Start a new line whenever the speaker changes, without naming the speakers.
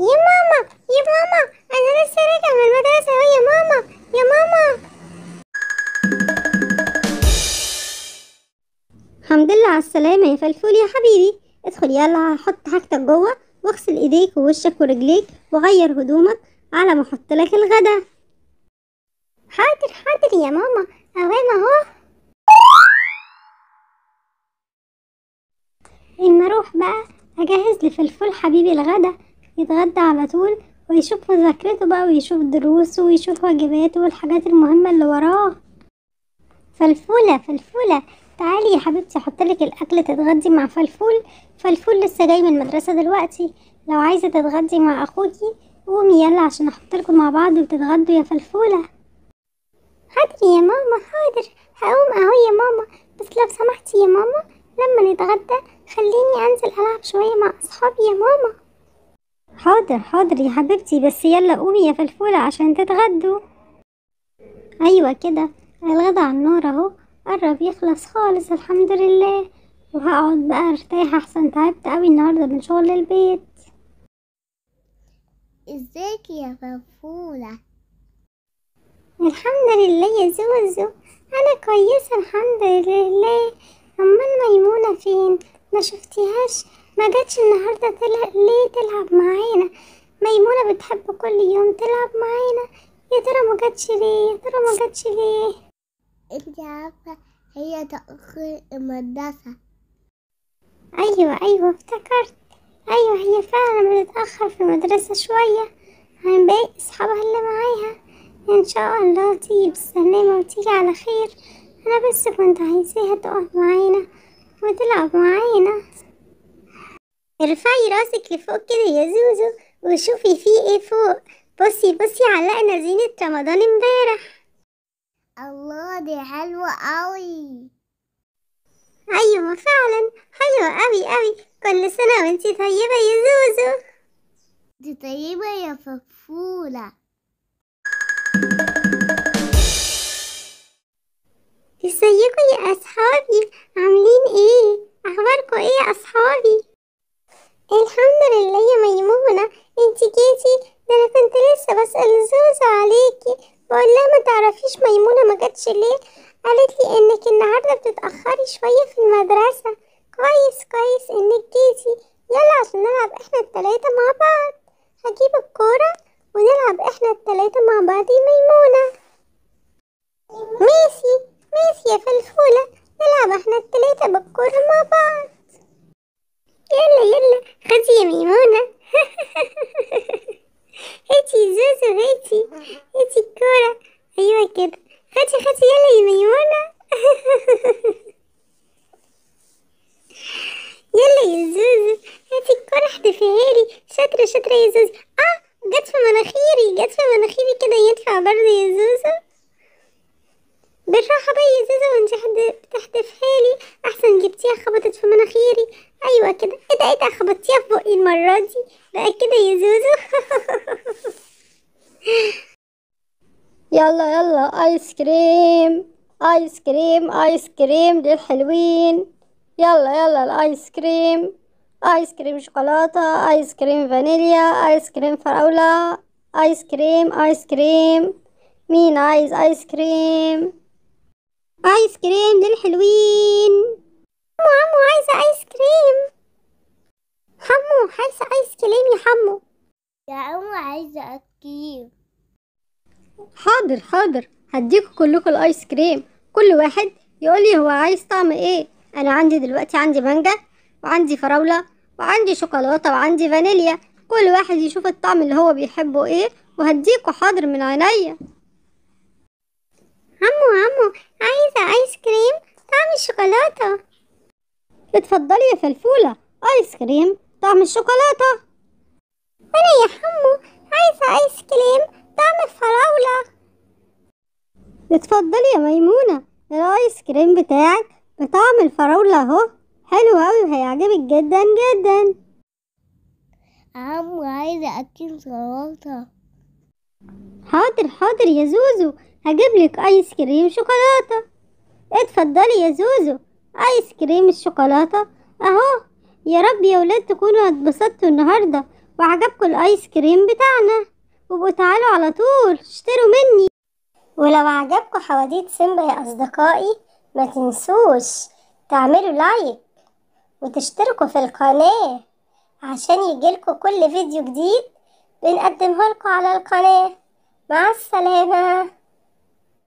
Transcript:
يا ماما يا ماما أنا لسه راجع من المدرسة أهو يا ماما يا ماما الحمد لله على السلامة يا فلفول يا حبيبي ادخل يلا حط حاجتك جوه واغسل ايديك ووشك ورجليك وغير هدومك على ما احط لك الغدا حاضر حاضر يا ماما اوام اهو اما اروح بقى اجهز لفلفول حبيبي الغدا يتغدى على طول ويشوف مذاكرته بقى ويشوف دروسه ويشوف واجباته والحاجات المهمة اللي وراه فلفولة فلفولة تعالي يا حبيبتي احطلك الاكل تتغدي مع فلفول فلفول لسه جاي من المدرسة دلوقتي لو عايزة تتغدي مع اخوكي قومي يلا عشان أحطلكم مع بعض وتتغدوا يا فلفولة حاضر يا ماما حاضر هقوم اهو يا ماما بس لو سمحتي يا ماما لما نتغدى خليني انزل العب شوية مع اصحابي يا ماما حاضر حاضر يا حبيبتي بس يلا قومي يا فلفولة عشان تتغدوا أيوة كده الغدا على النار اهو قرب يخلص خالص الحمد لله وهقعد بقى ارتاح احسن تعبت قوي النهارده من شغل البيت ازيك يا فلفولة الحمد لله يا زوزو انا كويسة الحمد لله امال ميمونة فين ما شفتيهاش ما جاتش النهاردة تلعب ليه تلعب معانا ميمونة بتحب كل يوم تلعب معانا يا ترى ما جاتش ليه يا ترى ما جاتش ليه انت عارفة هي تأخر المدرسة ايوه ايوه افتكرت ايوه هي فعلا بتتأخر في المدرسة شوية عن باقي اصحابها اللي معاها ان شاء الله تيجي بالسلامة وتيجي على خير انا بس كنت عايزاها تقعد معانا وتلعب معانا ارفعي راسك لفوق كده يا زوزو وشوفي في ايه فوق بصي بصي علقنا زينة رمضان امبارح الله دي حلوة قوي ايوه فعلا حلوة قوي قوي كل سنة وانتي طيبة يا زوزو دي طيبة يا ففولة بسأل زوزة عليكي بقول لها ما تعرفيش ميمونة ما جاتش ليه قالت لي انك النهاردة بتتأخري شوية في المدرسة كويس كويس انك جيتي يلا عشان نلعب احنا التلاتة مع بعض هجيب الكورة ونلعب احنا التلاتة مع بعض يا ميمونة ماشي ماشي يا فلفولة نلعب احنا التلاتة بالكورة شكرا شكرا يا زوزو اه جت في مناخيري جت في مناخيري كده يدفع برد يا زوزو بالراحة بقى يا زوزو وانت حد بتحدفها احسن جبتيها خبطت في مناخيري ايوه كده ايه ده ايه ده خبطتيها في بقي المرة دي بقى كده يا زوزو يلا يلا ايس كريم ايس كريم ايس كريم للحلوين يلا يلا الايس كريم ايس كريم شوكولاتة ايس كريم فانيليا ايس كريم فراولة ايس كريم ايس كريم مين عايز ايس كريم ايس كريم للحلوين حمو عمو عايزة ايس كريم حمو عايزة ايس كريم يا حمو يا عمو عايزة ايس كريم حاضر حاضر هديكوا كلكوا الايس كريم كل واحد يقولي هو عايز طعم ايه انا عندي دلوقتي عندي مانجا وعندي فراولة وعندي شوكولاتة وعندي فانيليا كل واحد يشوف الطعم اللي هو بيحبه ايه وهديكوا حاضر من عينيا عمو عمو عايزة ايس كريم طعم الشوكولاتة اتفضلي يا فلفولة ايس كريم طعم الشوكولاتة وانا يا حمو عايزة ايس كريم طعم الفراولة اتفضلي يا ميمونة الايس كريم بتاعك بطعم الفراولة اهو حلو أوي وهيعجبك جدا جدا عمو عايزة أكل سلطة حاضر حاضر يا زوزو هجيبلك آيس كريم شوكولاتة اتفضلي يا زوزو آيس كريم الشوكولاتة أهو يا رب يا ولاد تكونوا اتبسطتوا النهاردة وعجبكم الآيس كريم بتاعنا وابقوا تعالوا على طول اشتروا مني ولو عجبكم حواديت سيمبا يا أصدقائي ما تنسوش تعملوا لايك وتشتركوا في القناة عشان يجيلكوا كل فيديو جديد بنقدمه لكم على القناة مع السلامة